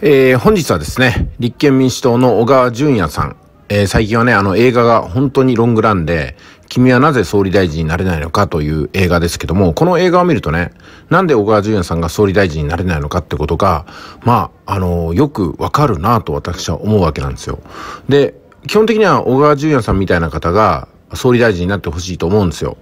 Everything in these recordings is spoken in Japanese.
えー、本日はですね、立憲民主党の小川淳也さん、えー、最近はね、あの映画が本当にロングランで、君はなぜ総理大臣になれないのかという映画ですけども、この映画を見るとね、なんで小川淳也さんが総理大臣になれないのかってことが、まあ、あのー、よくわかるなと私は思うわけなんですよ。で、基本的には小川淳也さんみたいな方が総理大臣になってほしいと思うんですよ。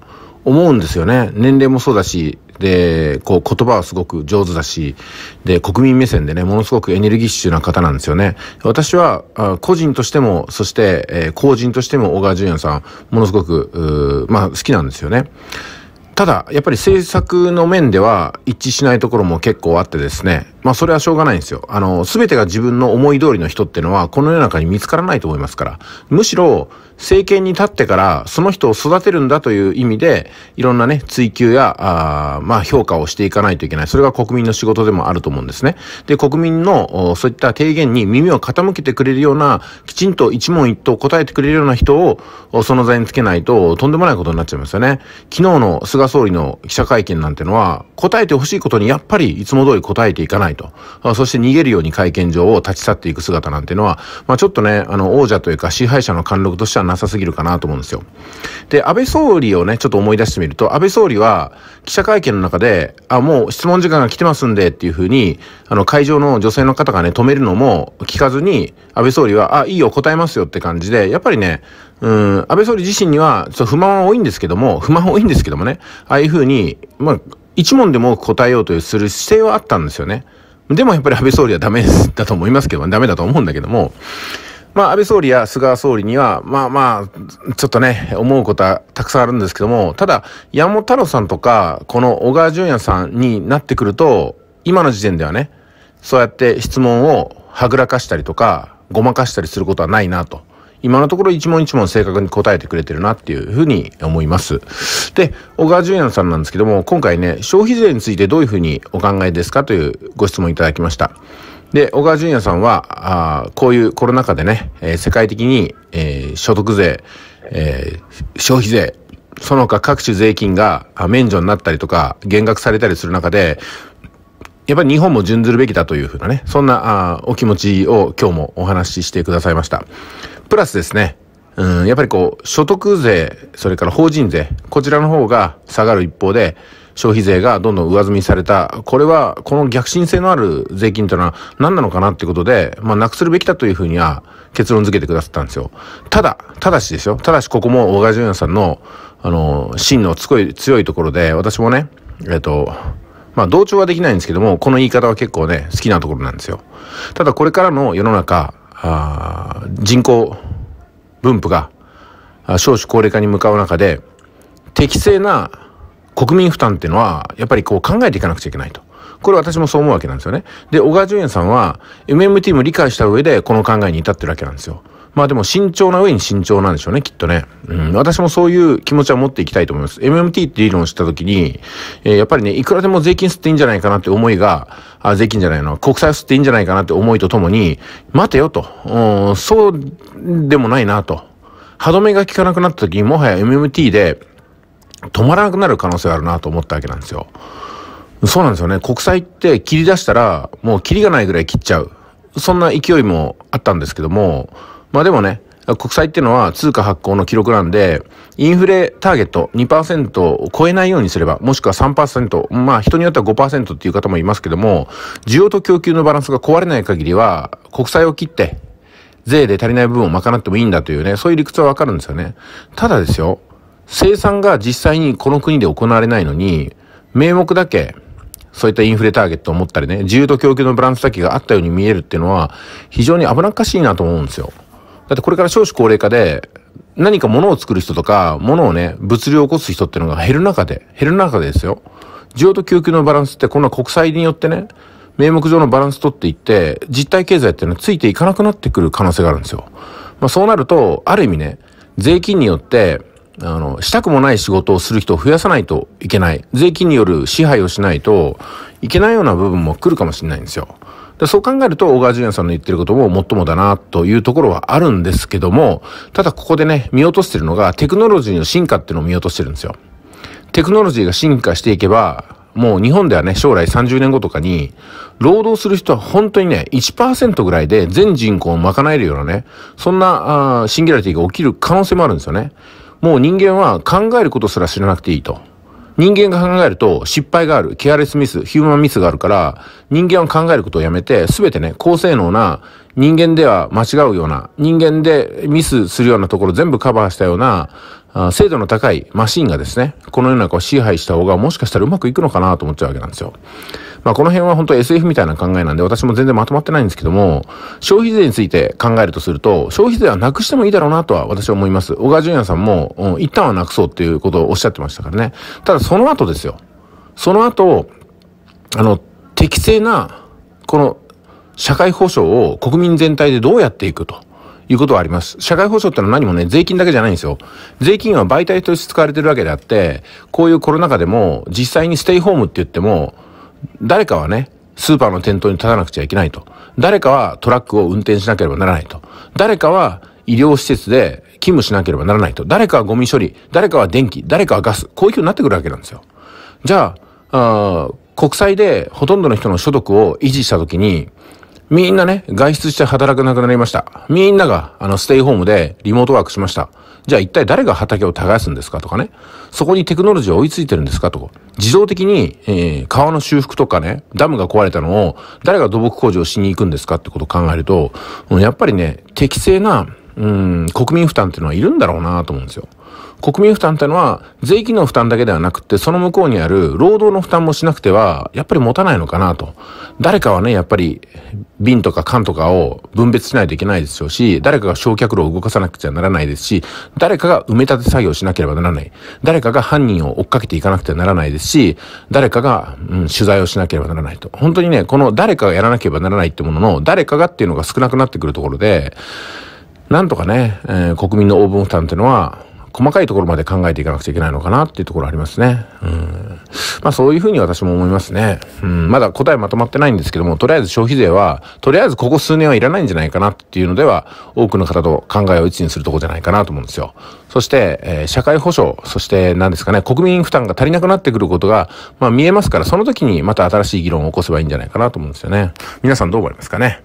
思うんですよね。年齢もそうだし、で、こう言葉はすごく上手だし、で、国民目線でね、ものすごくエネルギッシュな方なんですよね。私は、個人としても、そして、えー、人としても小川淳也さん、ものすごく、まあ、好きなんですよね。ただ、やっぱり政策の面では一致しないところも結構あってですね。まあ、それはしょうがないんですよ。あの、全てが自分の思い通りの人ってのは、この世の中に見つからないと思いますから。むしろ、政権に立ってからその人を育てるんだという意味で、いろんなね、追求や、あまあ評価をしていかないといけない。それが国民の仕事でもあると思うんですね。で、国民のそういった提言に耳を傾けてくれるような、きちんと一問一答答えてくれるような人をその座につけないと、とんでもないことになっちゃいますよね。昨日の菅総理の記者会見なんてのは、答えてほしいことにやっぱりいつも通り答えていかないと。そして逃げるように会見場を立ち去っていく姿なんてのは、まあちょっとね、あの王者というか支配者の貫禄としてはなさすぎるかなと思うんですよ。で、安倍総理をね、ちょっと思い出してみると、安倍総理は記者会見の中で、あ、もう質問時間が来てますんでっていうふうに、あの、会場の女性の方がね、止めるのも聞かずに、安倍総理は、あ、いいよ、答えますよって感じで、やっぱりね、うん、安倍総理自身には、ちょ不満は多いんですけども、不満は多いんですけどもね、ああいうふうに、まあ、一問でも答えようとする姿勢はあったんですよね。でもやっぱり安倍総理はダメだと思いますけど、ダメだと思うんだけども、まあ、安倍総理や菅総理には、まあまあ、ちょっとね、思うことはたくさんあるんですけども、ただ、山本太郎さんとか、この小川淳也さんになってくると、今の時点ではね、そうやって質問をはぐらかしたりとか、ごまかしたりすることはないなと。今のところ一問一問正確に答えてくれてるなっていうふうに思います。で、小川淳也さんなんですけども、今回ね、消費税についてどういうふうにお考えですかというご質問いただきました。で、小川淳也さんは、あこういうコロナ禍でね、えー、世界的に、えー、所得税、えー、消費税、その他各種税金が免除になったりとか、減額されたりする中で、やっぱり日本も準ずるべきだというふうなね、そんなあお気持ちを今日もお話ししてくださいました。プラスですね、うん、やっぱりこう、所得税、それから法人税、こちらの方が下がる一方で、消費税がどんどん上積みされた、これは、この逆進性のある税金というのは何なのかなってことで、まあ、なくするべきだというふうには結論付けてくださったんですよ。ただ、ただしですよ。ただし、ここも大川淳也さんの、あの、真の強い、強いところで、私もね、えっと、まあ、同調はできないんですけども、この言い方は結構ね、好きなところなんですよ。ただ、これからの世の中、あ人口、分布が少子高齢化に向かう中で、適正な国民負担っていうのは、やっぱりこう考えていかなくちゃいけないと。これ私もそう思うわけなんですよね。で、小川淳也さんは MMT も理解した上でこの考えに至ってるわけなんですよ。まあでも慎重な上に慎重なんでしょうね、きっとね。うん、私もそういう気持ちは持っていきたいと思います。MMT って理論を知った時に、えー、やっぱりね、いくらでも税金吸っていいんじゃないかなって思いが、あ、税金じゃないの、国債を吸っていいんじゃないかなって思いとともに、待てよと、うん、そうでもないなと。歯止めが効かなくなった時に、もはや MMT で止まらなくなる可能性があるなと思ったわけなんですよ。そうなんですよね。国債って切り出したら、もう切りがないぐらい切っちゃう。そんな勢いもあったんですけども、まあでもね、国債っていうのは通貨発行の記録なんで、インフレターゲット2%を超えないようにすれば、もしくは3%、まあ人によっては5%っていう方もいますけども、需要と供給のバランスが壊れない限りは、国債を切って、税で足りない部分を賄ってもいいんだというね、そういう理屈はわかるんですよね。ただですよ、生産が実際にこの国で行われないのに、名目だけ、そういったインフレターゲットを持ったりね、需要と供給のバランスだけがあったように見えるっていうのは、非常に危なっかしいなと思うんですよ。だってこれから少子高齢化で、何か物を作る人とか、物をね、物量を起こす人っていうのが減る中で、減る中でですよ。需要と供給のバランスって、こんな国債によってね、名目上のバランス取っていって、実体経済っていうのはついていかなくなってくる可能性があるんですよ。まあそうなると、ある意味ね、税金によって、あの、したくもない仕事をする人を増やさないといけない。税金による支配をしないといけないような部分も来るかもしれないんですよ。でそう考えると、小川淳也さんの言ってることももっともだな、というところはあるんですけども、ただここでね、見落としてるのが、テクノロジーの進化っていうのを見落としてるんですよ。テクノロジーが進化していけば、もう日本ではね、将来30年後とかに、労働する人は本当にね、1%ぐらいで全人口を賄えるようなね、そんな、あシンギュラリティが起きる可能性もあるんですよね。もう人間は考えることすら知らなくていいと。人間が考えると失敗がある、ケアレスミス、ヒューマンミスがあるから、人間は考えることをやめて、すべてね、高性能な、人間では間違うような、人間でミスするようなところ全部カバーしたような、精度の高いマシンがですね、この世の中を支配した方がもしかしたらうまくいくのかなと思っちゃうわけなんですよ。まあ、この辺は本当 SF みたいな考えなんで、私も全然まとまってないんですけども、消費税について考えるとすると、消費税はなくしてもいいだろうなとは私は思います。小川淳也さんも、うん、一旦はなくそうっていうことをおっしゃってましたからね。ただその後ですよ。その後、あの、適正な、この、社会保障を国民全体でどうやっていくと。いうことはあります。社会保障ってのは何もね、税金だけじゃないんですよ。税金は媒体として使われてるわけであって、こういうコロナ禍でも、実際にステイホームって言っても、誰かはね、スーパーの店頭に立たなくちゃいけないと。誰かはトラックを運転しなければならないと。誰かは医療施設で勤務しなければならないと。誰かはゴミ処理、誰かは電気、誰かはガス。こういう風になってくるわけなんですよ。じゃあ、あ国債でほとんどの人の所得を維持したときに、みんなね、外出して働かなくなりました。みんなが、あの、ステイホームでリモートワークしました。じゃあ一体誰が畑を耕すんですかとかね。そこにテクノロジーを追いついてるんですかとか。自動的に、えー、川の修復とかね、ダムが壊れたのを誰が土木工事をしに行くんですかってことを考えると、やっぱりね、適正な、うん、国民負担っていうのはいるんだろうなと思うんですよ。国民負担ってのは、税金の負担だけではなくて、その向こうにある労働の負担もしなくては、やっぱり持たないのかなと。誰かはね、やっぱり、瓶とか缶とかを分別しないといけないでしょうし、誰かが焼却炉を動かさなくちゃならないですし、誰かが埋め立て作業しなければならない。誰かが犯人を追っかけていかなくてはならないですし、誰かが、うん、取材をしなければならないと。本当にね、この誰かがやらなければならないってものの、誰かがっていうのが少なくなってくるところで、なんとかね、えー、国民の応分負担っていうのは、細かいところまで考えていかなくちゃいけないのかなっていうところありますね。うん。まあそういうふうに私も思いますね。うん。まだ答えまとまってないんですけども、とりあえず消費税は、とりあえずここ数年はいらないんじゃないかなっていうのでは、多くの方と考えを一にするとこじゃないかなと思うんですよ。そして、えー、社会保障、そして何ですかね、国民負担が足りなくなってくることが、まあ見えますから、その時にまた新しい議論を起こせばいいんじゃないかなと思うんですよね。皆さんどう思いますかね